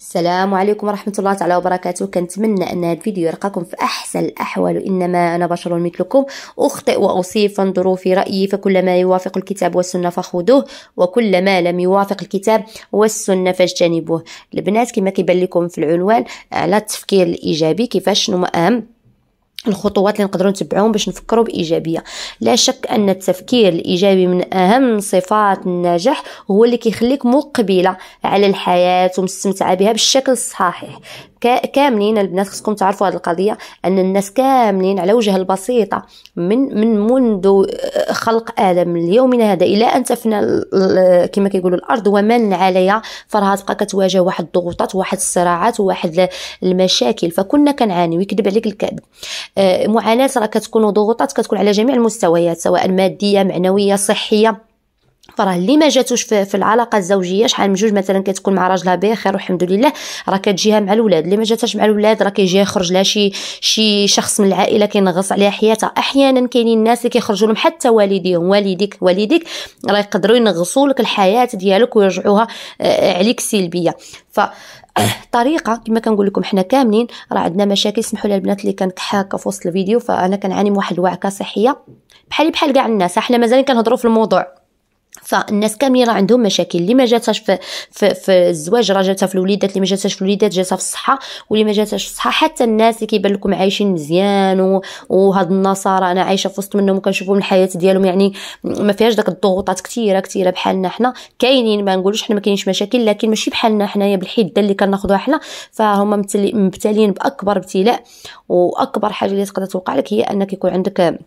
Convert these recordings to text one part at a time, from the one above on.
السلام عليكم ورحمة الله تعالى وبركاته كنتمنى أن هذا الفيديو يلقاكم في أحسن الأحوال إنما أنا بشر مثلكم أخطئ وأصيب فانظروا في رأيي فكل ما يوافق الكتاب والسنة فخذوه وكل ما لم يوافق الكتاب والسنة فاجتنبوه البنات كما كيبان لكم في العنوان على آه، التفكير الإيجابي كيفاش شنو الخطوات اللي نقدروا نتبعوهم باش نفكروا بايجابيه لا شك ان التفكير الايجابي من اهم صفات النجاح هو اللي كيخليك مقبله على الحياه ومستمتعه بها بالشكل الصحيح كاملين البنات خصكم تعرفوا هذه القضيه ان الناس كاملين على وجه البسيطه من من منذ آه، خلق ادم يومنا هذا الى ان تفنى كما كيقولوا الارض ومن عليها فرها تبقى كتواجه واحد الضغوطات واحد الصراعات واحد المشاكل فكنا كنعاني ويكذب عليك الكذب آه، معاناه راه كتكون ضغوطات كتكون على جميع المستويات سواء ماديه معنويه صحيه فراه اللي ما جاتوش في العلاقه الزوجيه شحال من جوج مثلا كتكون مع راجلها بخير والحمد لله راه كتجيها مع الولاد اللي ما جاتهاش مع الولاد راه كيجي يخرج لها شي شي شخص من العائله كينغص عليها حياتها احيانا كاينين الناس اللي كيخرجوا لهم حتى والديهم والديك والديك راه يقدروا ينغصوا لك الحياه ديالك ويرجعوها آه، عليك سلبيه ف طريقة كما كنقول لكم حنا كاملين راه عندنا مشاكل سمحوا لي البنات اللي كانت حاكه في وسط الفيديو فانا كنعاني من واحد الوعكه صحيه بحالي بحال كاع الناس احنا مازالين كنهضروا في الموضوع فالناس كاملين راه عندهم مشاكل اللي ما جاتهاش في, في, في الزواج راه جاتها في الوليدات اللي ما جاتهاش في الوليدات جاتها في الصحه واللي ما جاتهاش في الصحه حتى الناس اللي كيبان لكم عايشين مزيان وهاد النصارى انا عايشه في وسط منهم وكنشوفهم الحياه ديالهم يعني ما فيهاش داك الضغوطات كثيره كثيره بحالنا حنا كاينين ما نقولوش حنا ما كاينينش مشاكل لكن ماشي بحالنا حنايا بالحده اللي كناخذوها حنا فهما مبتلين باكبر ابتلاء واكبر حاجه اللي تقدر توقع لك هي انك يكون عندك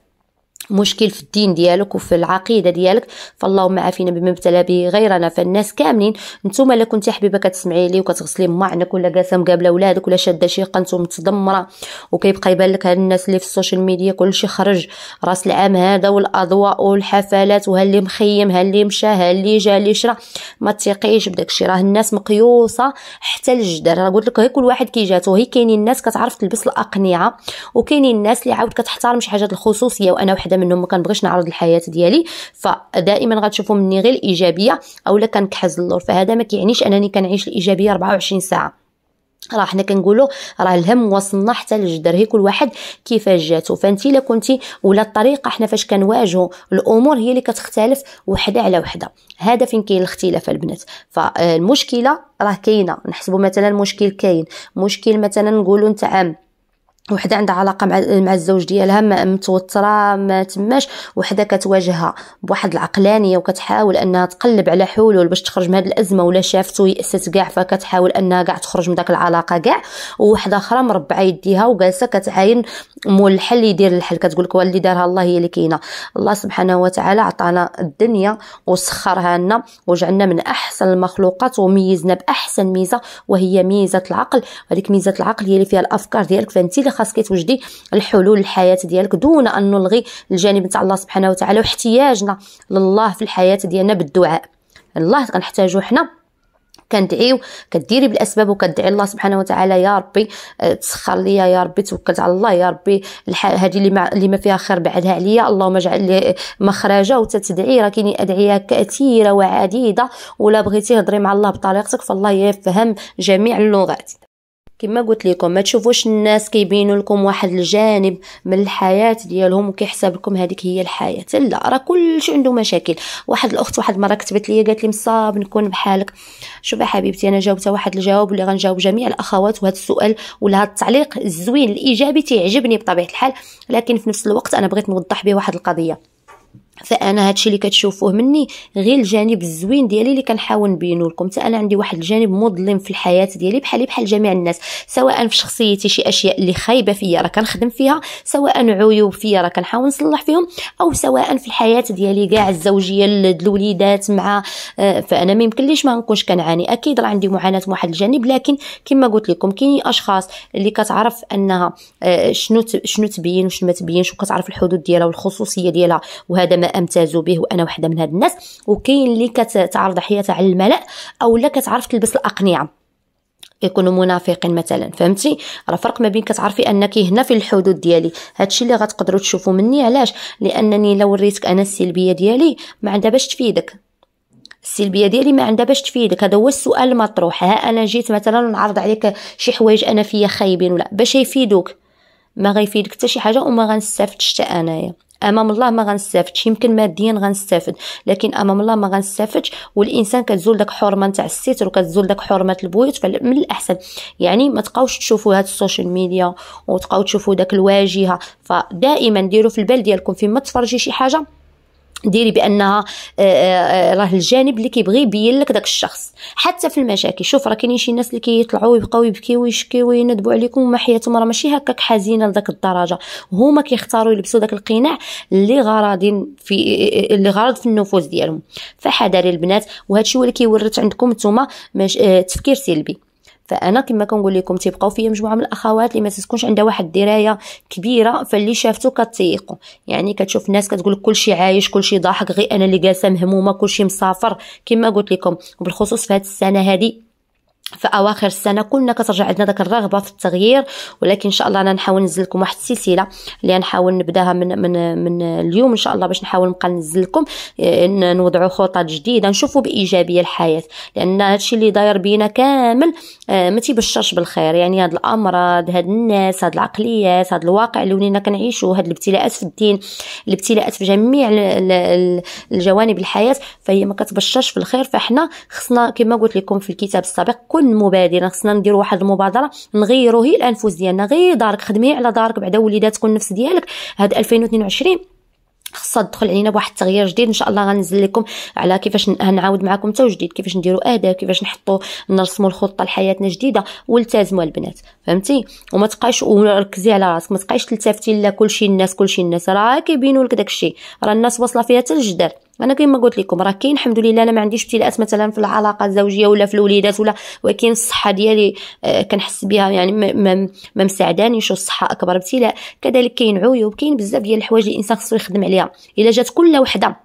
مشكل في الدين ديالك وفي العقيده ديالك فاللهم عافينا بما ابتلى به غيرنا فالناس كاملين نتوما الا كنتي حبيبه كتسمعي لي وكتغسلي معنك عنك ولا جالسه مقابله ولادك ولا شاده شي قنت ومتدمره وكيبقى يبان لك هاد الناس اللي في السوشيال ميديا كلشي خرج راس العام هذا والاضواء والحفلات وها اللي مخيم ها اللي مشى ها اللي جا اللي شرا ما تيقيش بداك الشيء راه الناس مقيوصه حتى الجدر راه قلت لك هي كل واحد كي جاتو هي كاينين الناس كتعرف تلبس الاقنعه وكاينين الناس اللي عاود كتحترم شي حاجه الخصوصيه وانا وحده منهم ما كنبغيش نعرض الحياه ديالي فدائما غتشوفوا مني غير الايجابيه اولا كنكحز اللور فهذا ما كيعنيش انني كنعيش الايجابيه 24 ساعه راه حنا كنقولوا راه الهم وصلنا حتى للجدر هي كل واحد كيفاش جاتو فانت الا كنتي ولا الطريقه حنا فاش كنواجهوا الامور هي اللي كتختلف وحده على وحده هذا فين كاين الاختلاف البنات فالمشكله راه كاينه نحسبوا مثلا مشكل كاين مشكل مثلا نقولوا انت عام وحده عندها علاقه مع مع الزوج ديالها متوتره ما تماش وحده كتواجهها بواحد العقلانيه وكتحاول انها تقلب على حلول باش تخرج من هذه الازمه ولا شافته يأست كاع فكتحاول انها كاع تخرج من داك العلاقه كاع وحده اخرى مربعه يديها وجالسه كتعاين مول الحل يدير الحل كتقول لك واللي دارها الله هي اللي كاينه الله سبحانه وتعالى عطانا الدنيا وسخرها لنا وجعلنا من احسن المخلوقات وميزنا باحسن ميزه وهي ميزه العقل وهذيك ميزه العقل هي اللي فيها الافكار ديالك فانت اللي خاصك توجدي الحلول للحياه ديالك دون ان نلغي الجانب نتاع الله سبحانه وتعالى واحتياجنا لله في الحياه ديالنا بالدعاء الله كنحتاجو حنا كندعيو كديري بالاسباب وكدعي الله سبحانه وتعالى يا ربي آه، تسخر ليا يا ربي توكلت على الله يا ربي هذه اللي ما اللي ما فيها خير بعدها عليا اللهم اجعل لي مخرجا وتتدعي راه كاينين ادعيه كثيره وعديده ولا بغيتي هضري مع الله بطريقتك فالله يفهم جميع اللغات كما قلت لكم ما تشوفوش الناس كيبينوا لكم واحد الجانب من الحياه ديالهم وكيحسب لكم هذيك هي الحياه لا راه كلشي عنده مشاكل واحد الاخت واحد المره كتبت لي قالت لي مصاب نكون بحالك شوفي حبيبتي انا جاوبتها واحد الجواب اللي غنجاوب جميع الاخوات وهذا السؤال ولا هذا التعليق الزوين الايجابي تيعجبني بطبيعه الحال لكن في نفس الوقت انا بغيت نوضح به واحد القضيه فانا هادشي اللي كتشوفوه مني غير الجانب الزوين ديالي اللي كنحاول نبينو لكم حتى انا عندي واحد الجانب مظلم في الحياه ديالي بحالي بحال جميع الناس سواء في شخصيتي شي اشياء اللي خايبه فيا راه كنخدم فيها سواء عيوب فيا راه كنحاول نصلح فيهم او سواء في الحياه ديالي كاع الزوجيه الوليدات مع آه، فانا ما يمكنليش ما نكونش كنعاني اكيد راه عندي معاناه من واحد الجانب لكن كما قلت لكم كاينين اشخاص اللي كتعرف انها آه، شنو شنو تبين وشنو ما تبينش وكتعرف الحدود ديالها والخصوصيه ديالها وهذا ما امتازوا به وانا وحده من هاد الناس وكاين اللي كتعرض حياتها على الملأ او لا كتعرف تلبس الاقنعه يكونوا منافقين مثلا فهمتي راه فرق ما بين كتعرفي انك هنا في الحدود ديالي هادشي اللي غتقدروا تشوفوا مني علاش لانني لو وريتك انا السلبيه ديالي ما عندها باش تفيدك السلبيه ديالي ما عندها باش تفيدك هذا هو السؤال المطروح ها انا جيت مثلا نعرض عليك شي حوايج انا فيا خايبين ولا باش يفيدوك ما غيفيدك حتى شي حاجه وما غنستافدش حتى انايا امام الله ما غنستافدش يمكن ماديا غنستافد لكن امام الله ما غنستافدش والانسان كتزول داك حرمه نتاع الستر وكتزول داك حرمه البيوت فمن الاحسن يعني ما تبقاوش تشوفوا هاد السوشيال ميديا وتبقاو تشوفوا داك الواجهه فدائما ديروا في البال ديالكم فين ما تفرجي شي حاجه ديري بانها آه، آه، آه، راه الجانب اللي كيبغي يبين لك داك الشخص حتى في المشاكل شوف راه كاينين شي ناس اللي كيطلعوا ويبقاو يبكيو ويشكيو ويندبوا عليكم وما حياتهم راه ماشي هكاك حزينه لذاك الدرجه هما كيختاروا يلبسوا داك القناع اللي غرضين في اللي غرض في النفوذ ديالهم فحذر البنات وهذا الشيء هو اللي كيورث عندكم نتوما التفكير سلبي فانا كما كنقول لكم تيبقاو فيا مجموعه من الاخوات اللي ما تكونش عندها واحد الدرايه كبيره فاللي شافتو كتيقو يعني كتشوف الناس كتقول كل كلشي عايش كلشي ضاحك غير انا اللي جالسه مهمومه كلشي مسافر كما قلت لكم وبالخصوص في هذه السنه هذه في اواخر السنه كلنا كترجع عندنا داك الرغبه في التغيير ولكن ان شاء الله انا نحاول ننزل لكم واحد السلسله اللي نحاول نبداها من من من اليوم ان شاء الله باش نحاول نبقى ننزل لكم آه، نوضعوا خطط جديده نشوفوا بايجابيه الحياه لان هادشي اللي داير بينا كامل آه، ما تيبشرش بالخير يعني هاد الامراض هاد الناس هاد العقليات هاد الواقع اللي ولينا كنعيشوا هاد الابتلاءات في الدين الابتلاءات في جميع الجوانب الحياه فهي ما كتبشرش بالخير فاحنا خصنا كما قلت لكم في الكتاب السابق كل تكون مبادره خصنا نديروا واحد المبادره نغيروا هي الانفس ديالنا غير دارك خدمي على دارك بعدا وليداتك والنفس ديالك هاد 2022 خصها تدخل علينا بواحد التغيير جديد ان شاء الله غنزل لكم على كيفاش نعاود معكم تا جديد كيفاش نديروا اهداف كيفاش نحطوا نرسموا الخطه لحياتنا جديده والتزموا البنات فهمتي وما تبقايش وركزي على راسك ما تبقايش تلتفتي لا كلشي الناس كلشي الناس راه كيبينوا لك داكشي راه الناس واصله فيها حتى الجدار انا كيما قلت لكم راه كاين الحمد لله انا ما عنديش ابتلاءات مثلا في العلاقه الزوجيه ولا في الوليدات ولا ولكن الصحه ديالي آه كنحس بها يعني ما مساعدانيش الصحه اكبر ابتلاء كذلك كاين عيوب كاين بزاف ديال الحوايج الانسان خصو يخدم عليها الا جات كل وحده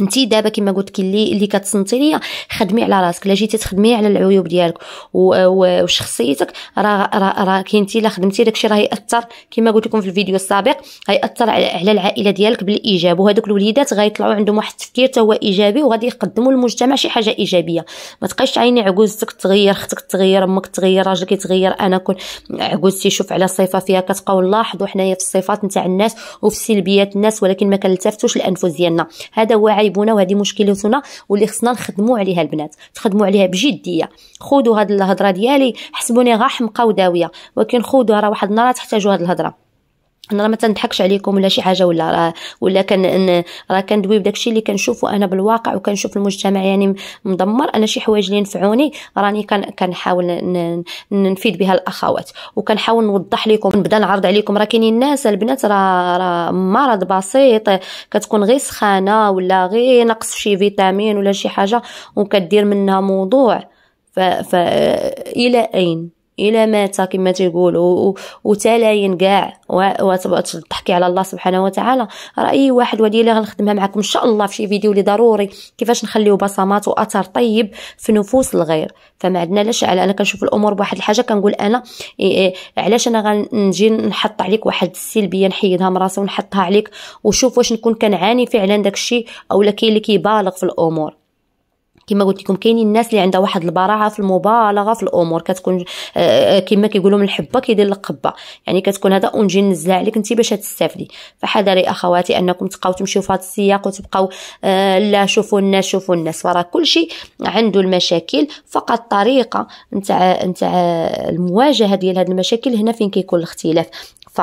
انت دابا كما قلت لك اللي اللي كتصنتي ليا خدمي على راسك لا جيتي تخدمي على العيوب ديالك وشخصيتك راه راه كاين انت الا خدمتي داكشي راه ياثر كما قلت لكم في الفيديو السابق غياثر على العائله ديالك بالايجاب وهذوك الوليدات غيطلعوا عندهم واحد التفكير حتى هو ايجابي وغادي يقدموا للمجتمع شي حاجه ايجابيه ما تبقايش تعيني عجوزتك تغير اختك تغير امك تغير راجلك يتغير انا كون عجوزتي شوف على صفه فيها كتبقاو نلاحظوا حنايا في الصفات نتاع الناس وفي سلبيات الناس ولكن ما كنلتفتوش للانفس ديالنا هذا هو يعيبونا وهذه مشكلتنا واللي خصنا نخدموا عليها البنات تخدموا عليها بجديه خذوا هاد الهضره ديالي حسبوني غا حمقه وداويه ولكن خذوا راه واحد النهار تحتاجوا هاد الهضره انا راه ما تنضحكش عليكم ولا شي حاجه ولا راه ولا كان راه كندوي بداكشي اللي كنشوفه انا بالواقع وكنشوف المجتمع يعني مدمر انا شي حوايج اللي نفعوني راني كنحاول نفيد بها الاخوات وكنحاول نوضح لكم نبدا نعرض عليكم راه كاينين الناس البنات راه راه مرض بسيط كتكون غير سخانه ولا غير نقص شي فيتامين ولا شي حاجه وكدير منها موضوع ف... ف... الى اين الى مات كما تيقول وتلاين كاع وتضحكي على الله سبحانه وتعالى اي واحد ودي اللي غنخدمها معكم ان شاء الله في شي فيديو اللي ضروري كيفاش نخليو بصمات واثر طيب في نفوس الغير فما عندنا لا شعل انا كنشوف الامور بواحد الحاجه كنقول انا إيه علاش انا غنجي نحط عليك واحد السلبيه نحيدها من راسي ونحطها عليك وشوف واش نكون كنعاني فعلا داكشي اولا كاين اللي كيبالغ في الامور كما قلت لكم كاينين الناس اللي عندها واحد البراعه في المبالغه في الامور كتكون آه، آه، كما كيقولوا من الحبه كيدير القبه يعني كتكون هذا اونجي نزلها عليك انت باش تستافدي فحذري اخواتي انكم تبقاو تمشيو في هذا السياق وتبقاو آه لا شوفوا الناس شوفوا الناس فراه كلشي عنده المشاكل فقط طريقه نتاع نتاع المواجهه ديال هذه المشاكل هنا فين كيكون الاختلاف ف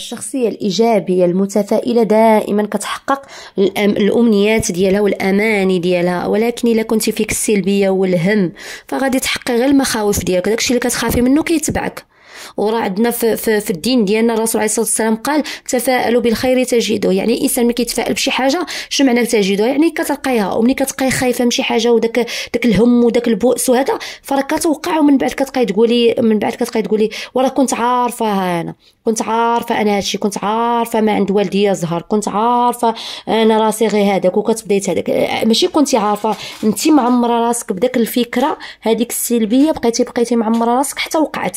الشخصية الإيجابية المتفائلة دائما كتحقق الأم... الأمنيات ديالها والأماني ديالها ولكن إلا كنتي فيك السلبية والهم فغادي تحقق غير المخاوف ديالك داكشي اللي كتخافي منه كيتبعك وراه عندنا في, في, في الدين ديالنا الرسول عليه الصلاه والسلام قال تفاءلوا بالخير تجدوه يعني الانسان ملي كيتفائل بشي حاجه شنو معنى تجدوه يعني كتلقايها وملي كتلقاي خايفه من شي حاجه وداك داك الهم وداك البؤس وهذا فراه كتوقع ومن بعد كتبقاي تقولي من بعد كتبقاي تقولي وراه كنت عارفه انا كنت عارفه انا هادشي كنت عارفه ما عند والديا زهر كنت عارفه انا راسي غير هذاك وكتبداي هذاك ماشي كنتي عارفه انت معمره راسك بداك الفكره هذيك السلبيه بقيتي بقيتي معمره راسك حتى وقعت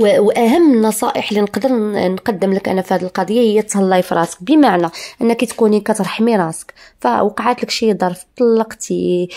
واهم النصائح اللي نقدر نقدم لك انا في هذه القضيه هي تهلاي في راسك بمعنى انك تكوني كترحمي راسك فوقعت لك شي ظرف طلقتي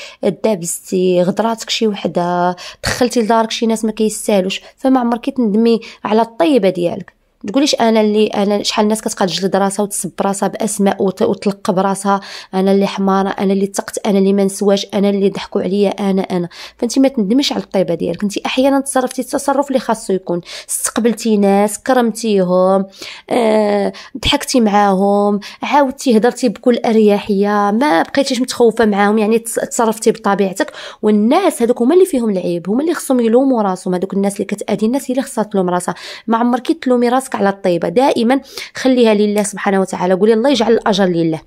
دابستي غدراتك شي وحده دخلتي لدارك شي ناس ما كيستاهلوش فما عمرك تندمي على الطيبه ديالك تقوليش انا اللي انا شحال الناس كتبقى تجلد راسها وتسب راسها باسماء وتلقب راسها انا اللي حماره انا اللي تقت انا اللي ما نسواش انا اللي ضحكوا عليا انا انا فانت ما تندمش على الطيبه ديالك انت احيانا تصرفتي التصرف اللي خاصو يكون استقبلتي ناس كرمتيهم آه، ضحكتي معاهم عاودتي هضرتي بكل اريحيه ما بقيتيش متخوفه معاهم يعني تصرفتي بطبيعتك والناس هذوك هما اللي فيهم العيب هما اللي خصهم يلوموا راسهم هذوك الناس اللي كتادي الناس اللي خصها تلوم راسها ما عمرك تلومي راسك على الطيبه دائما خليها لله سبحانه وتعالى قولي الله يجعل الاجر لله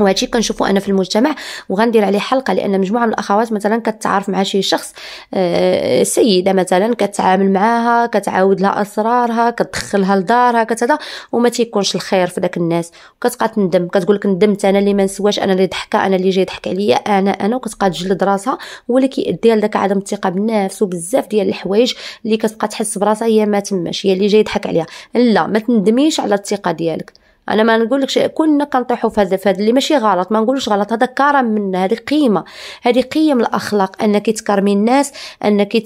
وهادشي كنشوفو انا في المجتمع وغندير عليه حلقه لان مجموعه من الاخوات مثلا كتعرف مع شي شخص آه، سيده مثلا كتعامل معاها كتعاود لها اسرارها كتدخلها لدارها كتدا وما تيكونش الخير في داك الناس وكتبقى تندم كتقول لك ندمت انا اللي ما نسواش انا اللي ضحكه انا اللي جاي يضحك عليا انا انا وكتبقى تجلد راسها هو اللي كيؤدي لذاك عدم الثقه بالنفس وبزاف ديال الحوايج اللي كتبقى تحس براسها هي ما تماش هي اللي جاي يضحك عليها لا ما تندميش على الثقه ديالك انا ما نقولكش كلنا كنطيحوا في هذا اللي ماشي غلط ما نقولوش غلط هذا كرم منا هذه قيمه هذه قيم الاخلاق انك تكرمي الناس انك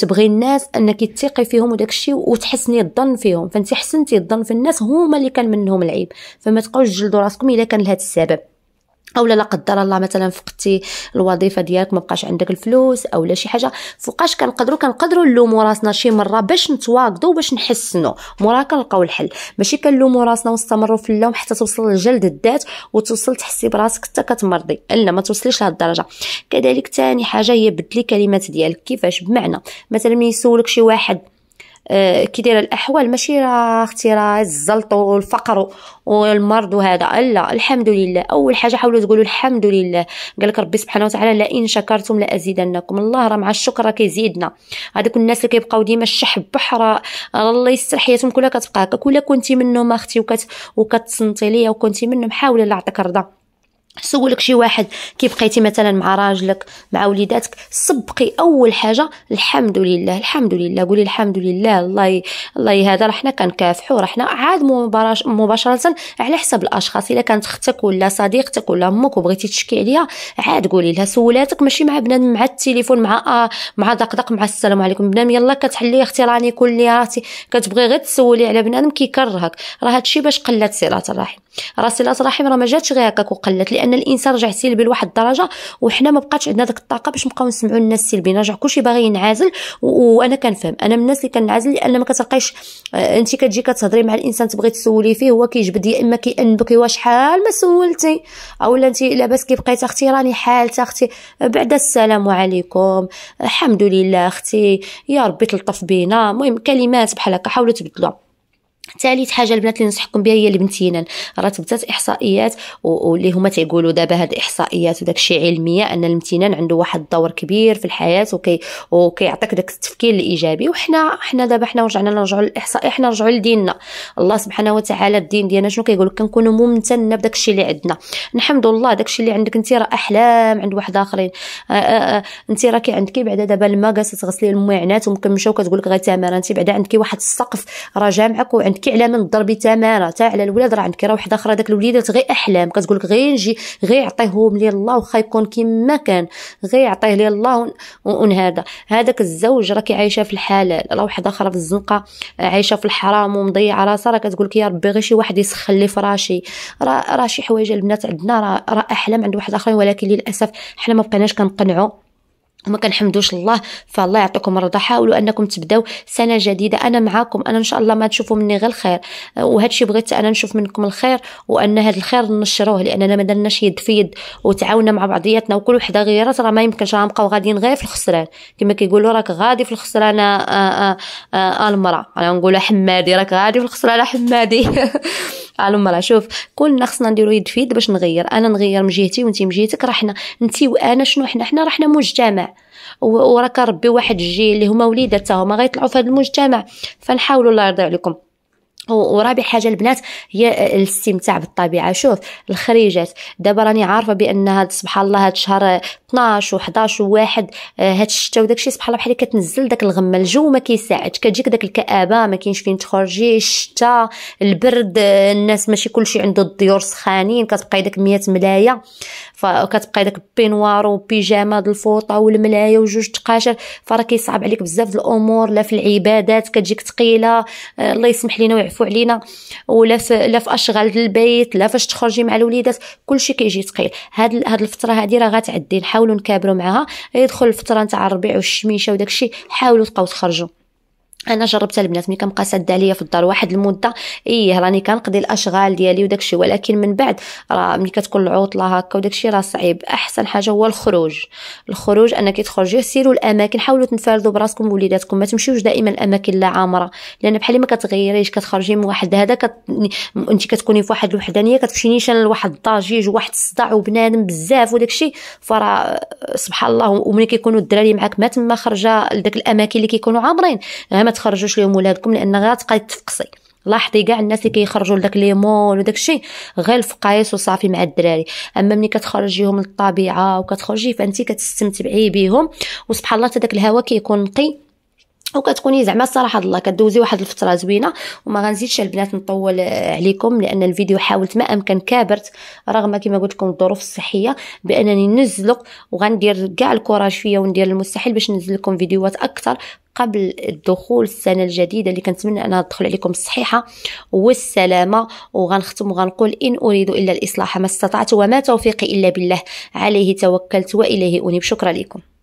تبغي الناس انك تثقي فيهم وداك الشيء وتحسني الظن فيهم فانت حسنتي الظن في الناس هما اللي كان منهم العيب فما تبقاوش تجلدوا راسكم الا كان لهذا السبب او لا قدر الله مثلا فقدتي الوظيفه ديالك ما بقاش عندك الفلوس او لا شي حاجه فوقاش كنقدروا كنقدروا نلوموا راسنا شي مره باش نتواجدوا باش نحسنوا مورا كنلقاو الحل ماشي كنلوموا راسنا ونستمروا في اللوم حتى توصل لجلد الذات وتوصل تحسي براسك حتى كتمرضي الا ما توصليش لهاد الدرجه كذلك ثاني حاجه هي بدلي كلمات ديالك كيفاش بمعنى مثلا ملي يسولك شي واحد آه، كي دايره الاحوال ماشي راه اختي راه الزلط والفقر والمرض وهذا لا الحمد لله اول حاجه حاولوا تقولوا الحمد لله قال لك ربي سبحانه وتعالى لئن شكرتم لازيدنكم الله راه مع الشكر راه كيزيدنا هذوك الناس اللي كيبقاو ديما الشح بحرا الله يستر حياتهم كلها كتبقى هكا كلها كنتي منهم اختي وكت وكتصنتي ليا وكنتي منهم حاولي الله يعطيك رضا سولك شي واحد كيف بقيتي مثلا مع راجلك مع وليداتك سبقي اول حاجه الحمد لله الحمد لله قولي الحمد لله الله ي... الله ي... هذا راه حنا كنكافحوا راه حنا عاد مباشره على حساب الاشخاص الا كانت اختك ولا صديقتك ولا امك وبغيتي تشكي عليها عاد قولي لها سولاتك ماشي مع بنادم مع التليفون مع آه مع دقدق مع السلام عليكم بنادم يلا كتحلي اختي راني كلي راسي كتبغي غير تسولي على بنادم كيكرهك راه هادشي باش قلت صله الرحم راه صله الرحم راه ما جاتش غير هكاك وقلت لان الانسان رجع سلبي لواحد الدرجه وحنا ما بقاتش عندنا ديك الطاقه باش نبقاو نسمعوا الناس سلبيين رجع كلشي باغي ينعزل وانا كنفهم انا من الناس اللي كنعزل لان ما كتلقايش آه، انت كتجي كتهضري مع الانسان تبغي تسولي فيه هو كيجبد يا اما كيانبك هو شحال ما سولتي اولا انت لاباس كي بقيت اختي راني حالت اختي بعد السلام عليكم الحمد لله اختي يا ربي تلطف بينا المهم كلمات بحال هكا حاولوا تبدلوها ثالث حاجه البنات اللي ننصحكم بها هي البنتين راه تبدات احصائيات واللي هما تيقولوا دابا هاد الاحصائيات وداك الشيء علميه ان الامتنان عنده واحد الدور كبير في الحياه وكي وكيعطيك داك التفكير الايجابي وحنا حنا دابا حنا رجعنا نرجعوا للاحصائي حنا نرجعوا لديننا الله سبحانه وتعالى الدين ديالنا شنو كيقول لك كنكونوا ممتنين بداك الشيء اللي عندنا الحمد الله داك الشيء اللي عندك انت راه احلام عند واحد اخرين آه، آه، آه، انت راكي عندك بعدا دابا الماء كتغسلي المعاناه ومكمشه وكتقول لك غير تمارا انت بعدا عندك واحد السقف راه جامعك كنبكي على من ضربي تماره تاع على الولاد راه عندك راه وحده اخرى داك الوليدات غير احلام كتقول لك غير نجي غير يعطيهم لي الله واخا يكون كما كان غير يعطيه لي الله ون هذا هذاك الزوج راكي عايشه في الحلال راه وحده اخرى في الزنقه عايشه في الحرام ومضيعه راسها راه كتقول لك يا ربي غير شي واحد يسخن لي فراشي راه راه شي حوايج البنات عندنا راه احلام عند واحد اخرين ولكن للاسف حنا ما بقيناش كنقنعوا وما كنحمدوش الله فالله يعطيكم الرضا حاولوا انكم تبداو سنه جديده انا معاكم انا ان شاء الله ما تشوفوا مني غير الخير أه، وهذا الشيء بغيت انا نشوف منكم الخير وان هذا الخير ننشروه لاننا ما درناش يد في يد وتعاوننا مع بعضياتنا وكل وحده غيرات راه ما يمكنش غنبقاو غاديين غير في الخسران كما كيقولوا راك غادي في الخسران أه، أه، المراه انا نقولها حمادي راك غادي في الخسران حمادي على المراه شوف كلنا خصنا نديرو يد في يد باش نغير انا نغير من جهتي وانت من جهتك راه حنا انت وانا شنو حنا حنا راه حنا مجتمع وراك ربي واحد الجيل اللي هما وليدات هما غيطلعوا في هذا المجتمع فنحاولوا الله يرضي عليكم ورابع حاجه البنات هي الاستمتاع بالطبيعه شوف الخريجات دابا راني عارفه بان هاد سبحان الله هاد شهر 12 و11 و1 هاد الشتاء وداكشي سبحان الله بحال كتنزل داك الغمه الجو ما كيساعدش كتجيك داك الكابه ما كاينش فين تخرجي الشتاء البرد آه، الناس ماشي كلشي عنده الديور سخانين كتبقاي داك 100 ملايه فكتبقى داك البينوار وبيجاما د الفوطه والملايه وجوج تقاشر فراه كيصعب عليك بزاف د الامور لا في العبادات كتجيك ثقيله آه، الله يسمح لينا ويعفو علينا ولا في لا في اشغال البيت لا فاش تخرجي مع الوليدات كلشي كيجي ثقيل هاد هاد الفتره هادي راه غتعدي نحاولوا نكابروا معاها يدخل الفتره نتاع الربيع والشميشه وداكشي حاولوا تبقاو تخرجوا انا جربتها البنات ملي كنبقى سد عليا في الدار واحد المده ايه راني كنقضي الاشغال ديالي وداكشي ولكن من بعد راه ملي كتكون العطله هكا وداكشي راه صعيب احسن حاجه هو الخروج الخروج انك تخرجي سيروا الاماكن حاولوا تنفردوا براسكم ووليداتكم ما تمشيوش دائما الاماكن اللي عامره لان بحال ما كتغيريش كتخرجي من واحد هذا كت... انت كتكوني في واحد الوحدانيه كتمشي نيشان لواحد الضجيج وواحد الصداع وبنادم بزاف وداكشي فراه سبحان الله وملي كيكونوا الدراري معاك ما تما خرجه لداك الاماكن اللي كيكونوا عامرين ما تخرجوش ليهم ولادكم لان غتبقاي تفقصي لاحظي كاع الناس اللي كيخرجوا لداك لي مول وداك الشيء غير الفقايس وصافي مع الدراري اما ملي كتخرجيهم للطبيعه وكتخرجي فانت كتستمتعي بهم وسبحان الله هذاك داك الهواء كيكون نقي وكتكوني زعما الصراحه الله كدوزي واحد الفتره زوينه وما غنزيدش البنات نطول عليكم لان الفيديو حاولت ما امكن كابرت رغم كما قلت لكم الظروف الصحيه بانني نزلق وغندير كاع الكوراج فيا وندير المستحيل باش ننزل لكم فيديوهات اكثر قبل الدخول السنة الجديدة اللي كنتمنى أنها تدخل عليكم الصحيحة والسلامة وغنختم وغنقول إن أريد إلا الإصلاح ما استطعت وما توفيقي إلا بالله عليه توكلت وإليه أنيب شكرا لكم